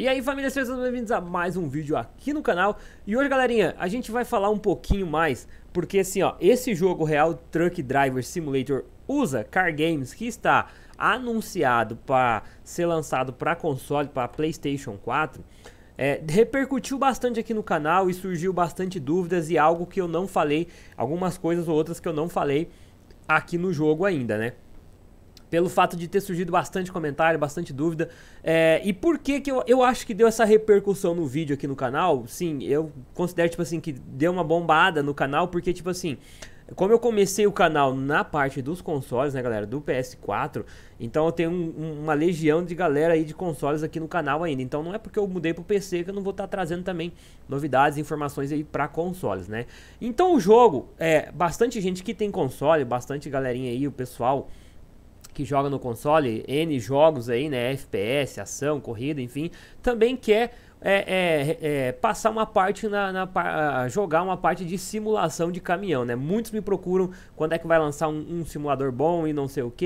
E aí família, sejam bem-vindos a mais um vídeo aqui no canal E hoje galerinha, a gente vai falar um pouquinho mais Porque assim ó, esse jogo real Truck Driver Simulator usa Car Games Que está anunciado para ser lançado para console, para Playstation 4 é, repercutiu bastante aqui no canal e surgiu bastante dúvidas e algo que eu não falei, algumas coisas ou outras que eu não falei aqui no jogo ainda, né? pelo fato de ter surgido bastante comentário, bastante dúvida. É, e por que, que eu, eu acho que deu essa repercussão no vídeo aqui no canal? Sim, eu considero, tipo assim, que deu uma bombada no canal, porque, tipo assim. Como eu comecei o canal na parte dos consoles, né, galera, do PS4, então eu tenho um, uma legião de galera aí de consoles aqui no canal ainda. Então não é porque eu mudei pro PC que eu não vou estar tá trazendo também novidades, informações aí para consoles, né? Então o jogo, é, bastante gente que tem console, bastante galerinha aí, o pessoal que joga no console N jogos aí, né? FPS, ação, corrida, enfim, também quer é, é, é, passar uma parte na, na, jogar uma parte de simulação de caminhão, né? Muitos me procuram quando é que vai lançar um, um simulador bom e não sei o que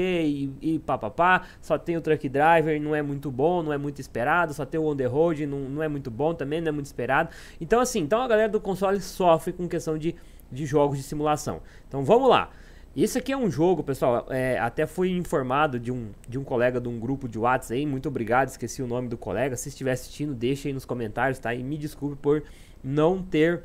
e, e papapá. Só tem o Truck Driver, não é muito bom, não é muito esperado. Só tem o On The Road, não, não é muito bom também, não é muito esperado. Então assim, então a galera do console sofre com questão de, de jogos de simulação. Então vamos lá. Isso aqui é um jogo, pessoal. É, até fui informado de um, de um colega de um grupo de WhatsApp aí. Muito obrigado, esqueci o nome do colega. Se estiver assistindo, deixa aí nos comentários, tá? E me desculpe por não ter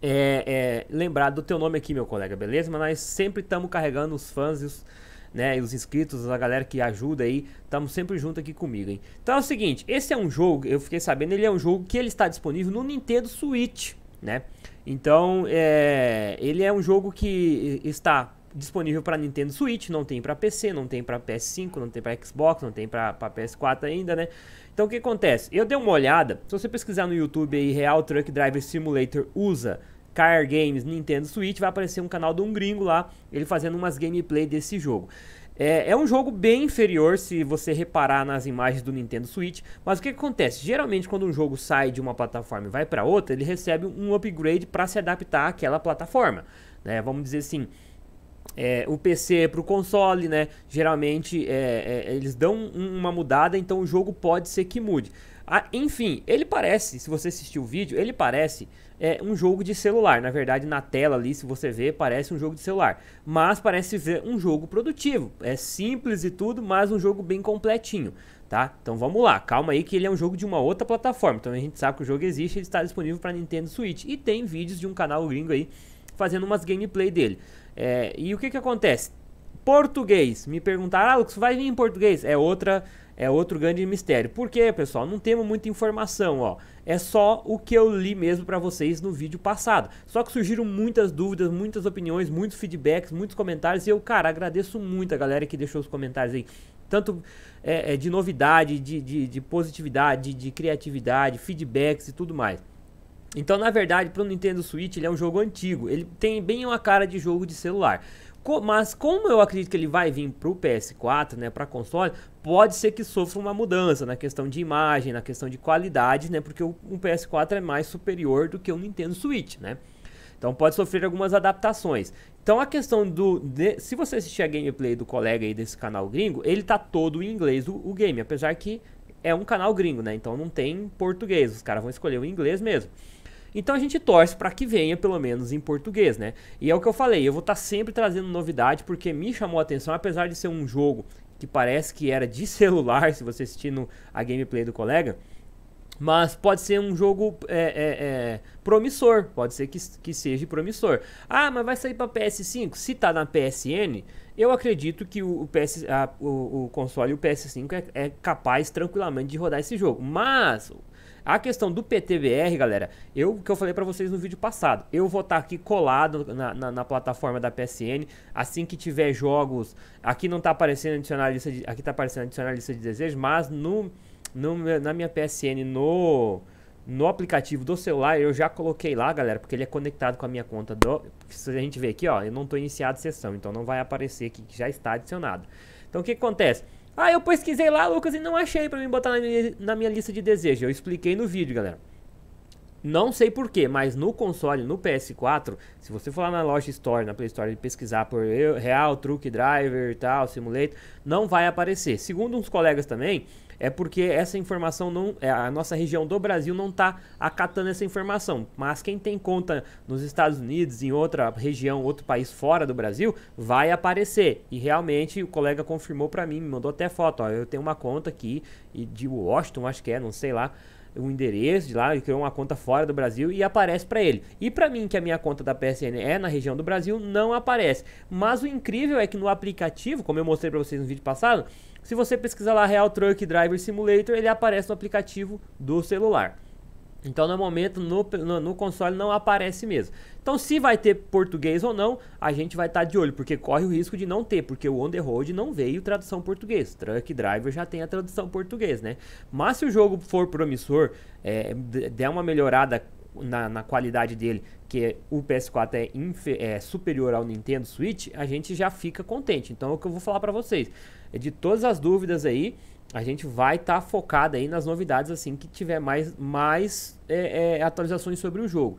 é, é, lembrado do teu nome aqui, meu colega, beleza? Mas nós sempre estamos carregando os fãs e os, né, e os inscritos, a galera que ajuda aí. Estamos sempre junto aqui comigo, hein? Então é o seguinte: esse é um jogo, eu fiquei sabendo, ele é um jogo que ele está disponível no Nintendo Switch né? Então, é, ele é um jogo que está disponível para Nintendo Switch, não tem para PC, não tem para PS5, não tem para Xbox, não tem para PS4 ainda, né? Então o que acontece? Eu dei uma olhada, se você pesquisar no YouTube aí Real Truck Driver Simulator usa Car Games Nintendo Switch, vai aparecer um canal de um gringo lá, ele fazendo umas gameplay desse jogo. É, é, um jogo bem inferior se você reparar nas imagens do Nintendo Switch, mas o que, que acontece? Geralmente quando um jogo sai de uma plataforma e vai para outra, ele recebe um upgrade para se adaptar àquela plataforma, né? Vamos dizer assim, é, o PC é para o console, né? Geralmente é, é eles dão uma mudada, então o jogo pode ser que mude. Ah, enfim, ele parece, se você assistir o vídeo, ele parece é, um jogo de celular. Na verdade, na tela ali, se você ver, parece um jogo de celular. Mas parece ver um jogo produtivo. É simples e tudo, mas um jogo bem completinho, tá? Então vamos lá, calma aí que ele é um jogo de uma outra plataforma. Então a gente sabe que o jogo existe, ele está disponível para Nintendo Switch. E tem vídeos de um canal gringo aí fazendo umas gameplay dele. É, e o que que acontece? Português. Me perguntaram, ah, vai vir em português? É outra é outro grande mistério. Por quê, pessoal? Não temos muita informação, ó. É só o que eu li mesmo para vocês no vídeo passado. Só que surgiram muitas dúvidas, muitas opiniões, muitos feedbacks, muitos comentários. E eu, cara, agradeço muito a galera que deixou os comentários aí. Tanto é, é de novidade, de, de, de positividade, de criatividade, feedbacks e tudo mais. Então, na verdade, para o Nintendo Switch, ele é um jogo antigo. Ele tem bem uma cara de jogo de celular. Co mas como eu acredito que ele vai vir para o PS4, né, para console, pode ser que sofra uma mudança na questão de imagem, na questão de qualidade, né, porque o, PS4 é mais superior do que o Nintendo Switch, né? Então pode sofrer algumas adaptações. Então a questão do. De, se você assistir a gameplay do colega aí desse canal gringo, ele tá todo em inglês o, o game, apesar que é um canal gringo, né? Então não tem português, os caras vão escolher o inglês mesmo. Então a gente torce para que venha, pelo menos em português, né? E é o que eu falei, eu vou estar tá sempre trazendo novidade, porque me chamou a atenção, apesar de ser um jogo que parece que era de celular, se você assistindo a gameplay do colega. Mas pode ser um jogo é, é, é, promissor, pode ser que, que seja promissor. Ah, mas vai sair para PS5? Se tá na PSN, eu acredito que o, PS, a, o, o console o PS5 é, é capaz tranquilamente de rodar esse jogo. Mas a questão do PTBR, galera, eu que eu falei para vocês no vídeo passado, eu vou estar tá aqui colado na, na, na, plataforma da PSN, assim que tiver jogos, aqui não tá aparecendo adicionar lista de, aqui tá aparecendo adicionar lista de desejos, mas no, no na minha PSN no no aplicativo do celular, eu já coloquei lá, galera, porque ele é conectado com a minha conta do. Se a gente ver aqui, ó, eu não estou iniciado sessão, então não vai aparecer aqui que já está adicionado. Então o que acontece? Ah, eu pesquisei lá, Lucas, e não achei pra mim botar na minha, na minha lista de desejos. Eu expliquei no vídeo, galera. Não sei porquê, mas no console, no PS4, se você for lá na loja Store, na Play Store e pesquisar por Real, Truck Driver e tal, Simulator, não vai aparecer. Segundo uns colegas também, é porque essa informação não. É, a nossa região do Brasil não está acatando essa informação. Mas quem tem conta nos Estados Unidos, em outra região, outro país fora do Brasil, vai aparecer. E realmente o colega confirmou para mim, me mandou até foto. Ó, eu tenho uma conta aqui de Washington, acho que é, não sei lá o endereço de lá, ele criou uma conta fora do Brasil e aparece para ele. E para mim, que a minha conta da PSN é na região do Brasil, não aparece. Mas o incrível é que no aplicativo, como eu mostrei para vocês no vídeo passado, se você pesquisar lá Real Truck Driver Simulator, ele aparece no aplicativo do celular. Então, no momento, no, no, no, console não aparece mesmo. Então, se vai ter português ou não, a gente vai estar tá de olho, porque corre o risco de não ter, porque o On The Road não veio tradução português. Truck Driver já tem a tradução português, né? Mas se o jogo for promissor, é, der uma melhorada na, na qualidade dele que o PS4 é, é, superior ao Nintendo Switch, a gente já fica contente. Então é o que eu vou falar para vocês. É de todas as dúvidas aí, a gente vai estar tá focado aí nas novidades assim que tiver mais, mais é, é, atualizações sobre o jogo.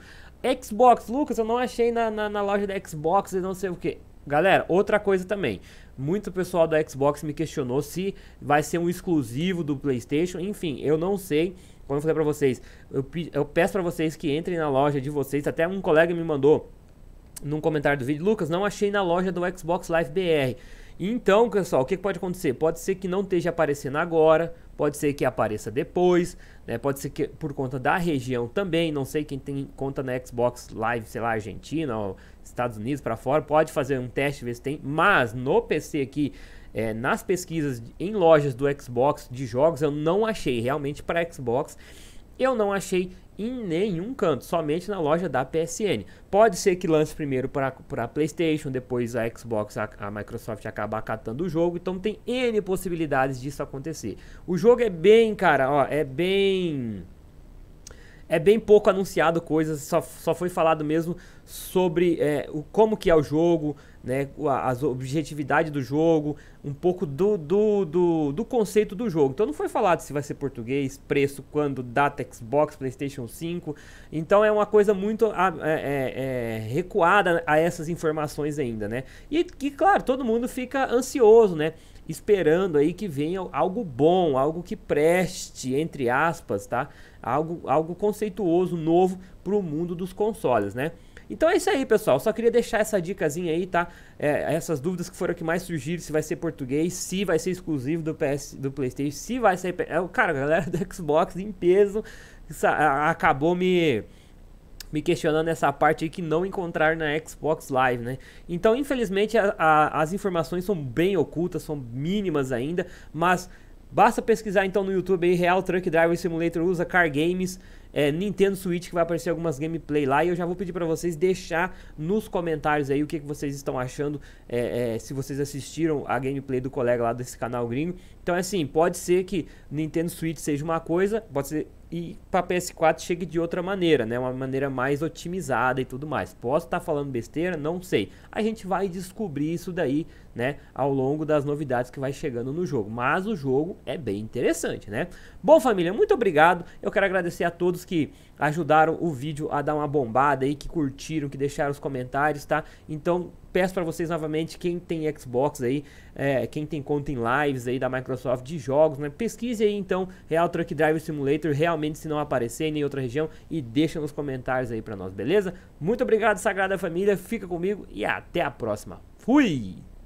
Xbox, Lucas, eu não achei na, na, na loja da Xbox e não sei o que. Galera, outra coisa também. Muito pessoal da Xbox me questionou se vai ser um exclusivo do PlayStation. Enfim, eu não sei. Como eu falei pra vocês, eu, eu peço pra vocês que entrem na loja de vocês. Até um colega me mandou num comentário do vídeo, Lucas, não achei na loja do Xbox Live BR. Então, pessoal, o que pode acontecer? Pode ser que não esteja aparecendo agora, pode ser que apareça depois, né? Pode ser que por conta da região também, não sei quem tem conta na Xbox Live, sei lá, Argentina ou Estados Unidos para fora, pode fazer um teste ver se tem, mas no PC aqui é, nas pesquisas em lojas do Xbox de jogos, eu não achei realmente para Xbox. Eu não achei em nenhum canto, somente na loja da PSN. Pode ser que lance primeiro para PlayStation, depois a Xbox, a, a Microsoft acabar catando o jogo, então tem N possibilidades disso acontecer. O jogo é bem, cara, ó, é bem. É bem pouco anunciado coisas, só, só foi falado mesmo sobre é, o, como que é o jogo, né, a, objetividade do jogo, um pouco do, do, do, do, conceito do jogo. Então não foi falado se vai ser português, preço, quando, data, Xbox, PlayStation 5. Então é uma coisa muito é, é, é, recuada a essas informações ainda, né? E que, claro, todo mundo fica ansioso, né? Esperando aí que venha algo bom, algo que preste, entre aspas, tá? Algo, algo conceituoso, novo para o mundo dos consoles, né? Então é isso aí, pessoal. Só queria deixar essa dicasinha aí, tá? É, essas dúvidas que foram que mais surgiram, se vai ser português, se vai ser exclusivo do PS, do PlayStation, se vai ser, é, cara, a galera do Xbox em peso acabou me me questionando essa parte aí que não encontrar na Xbox Live, né? Então, infelizmente, a, a, as informações são bem ocultas, são mínimas ainda, mas Basta pesquisar então no YouTube aí Real Truck Driver Simulator usa Car Games é, Nintendo Switch que vai aparecer algumas gameplay lá e eu já vou pedir para vocês deixar nos comentários aí o que, que vocês estão achando é, é, se vocês assistiram a gameplay do colega lá desse canal gringo então é assim pode ser que Nintendo Switch seja uma coisa pode ser e para PS4 chegue de outra maneira, né? Uma maneira mais otimizada e tudo mais. Posso estar tá falando besteira? Não sei. A gente vai descobrir isso daí, né? Ao longo das novidades que vai chegando no jogo. Mas o jogo é bem interessante, né? Bom, família, muito obrigado. Eu quero agradecer a todos que ajudaram o vídeo a dar uma bombada aí, que curtiram, que deixaram os comentários, tá? Então, peço para vocês novamente, quem tem Xbox aí, é, quem tem conta em lives aí da Microsoft de jogos, né? Pesquise aí então Real Truck Driver Simulator, realmente se não aparecer em nenhuma região e deixa nos comentários aí para nós, beleza? Muito obrigado, Sagrada Família, fica comigo e até a próxima. Fui!